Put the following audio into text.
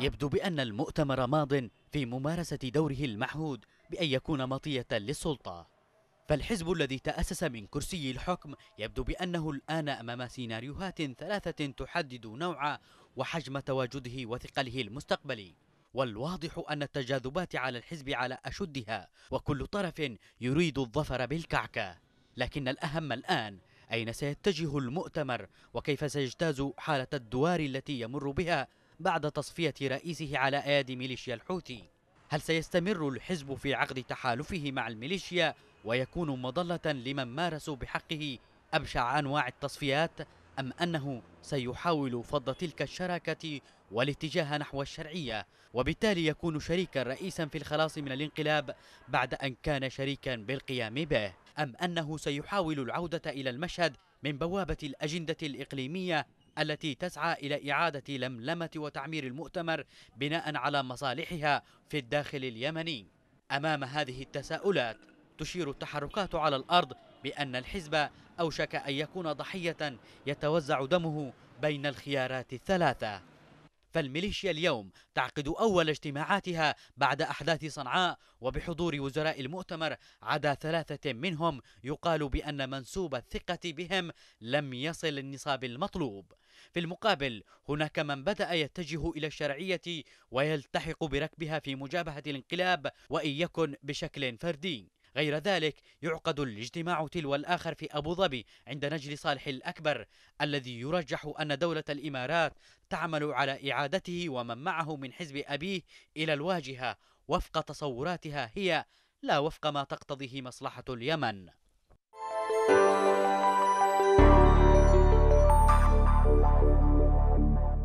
يبدو بأن المؤتمر ماض في ممارسة دوره المعهود بأن يكون مطية للسلطة فالحزب الذي تأسس من كرسي الحكم يبدو بأنه الآن أمام سيناريوهات ثلاثة تحدد نوع وحجم تواجده وثقله المستقبلي والواضح أن التجاذبات على الحزب على أشدها وكل طرف يريد الظفر بالكعكة لكن الأهم الآن أين سيتجه المؤتمر وكيف سيجتاز حالة الدوار التي يمر بها بعد تصفية رئيسه على أيادي ميليشيا الحوثي هل سيستمر الحزب في عقد تحالفه مع الميليشيا ويكون مضلة لمن مارسوا بحقه أبشع أنواع التصفيات أم أنه سيحاول فض تلك الشراكة والاتجاه نحو الشرعية وبالتالي يكون شريكا رئيسا في الخلاص من الانقلاب بعد أن كان شريكا بالقيام به أم أنه سيحاول العودة إلى المشهد من بوابة الأجندة الإقليمية التي تسعى إلى إعادة لملمة وتعمير المؤتمر بناء على مصالحها في الداخل اليمني أمام هذه التساؤلات تشير التحركات على الأرض بأن الحزب أوشك أن يكون ضحية يتوزع دمه بين الخيارات الثلاثة فالميليشيا اليوم تعقد أول اجتماعاتها بعد أحداث صنعاء وبحضور وزراء المؤتمر عدا ثلاثة منهم يقال بأن منسوب الثقة بهم لم يصل النصاب المطلوب في المقابل هناك من بدأ يتجه إلى الشرعية ويلتحق بركبها في مجابهة الانقلاب وإن يكن بشكل فردي غير ذلك يعقد الاجتماع تلو الآخر في أبو ظبي عند نجل صالح الأكبر الذي يرجح أن دولة الإمارات تعمل على إعادته ومن معه من حزب أبيه إلى الواجهة وفق تصوراتها هي لا وفق ما تقتضيه مصلحة اليمن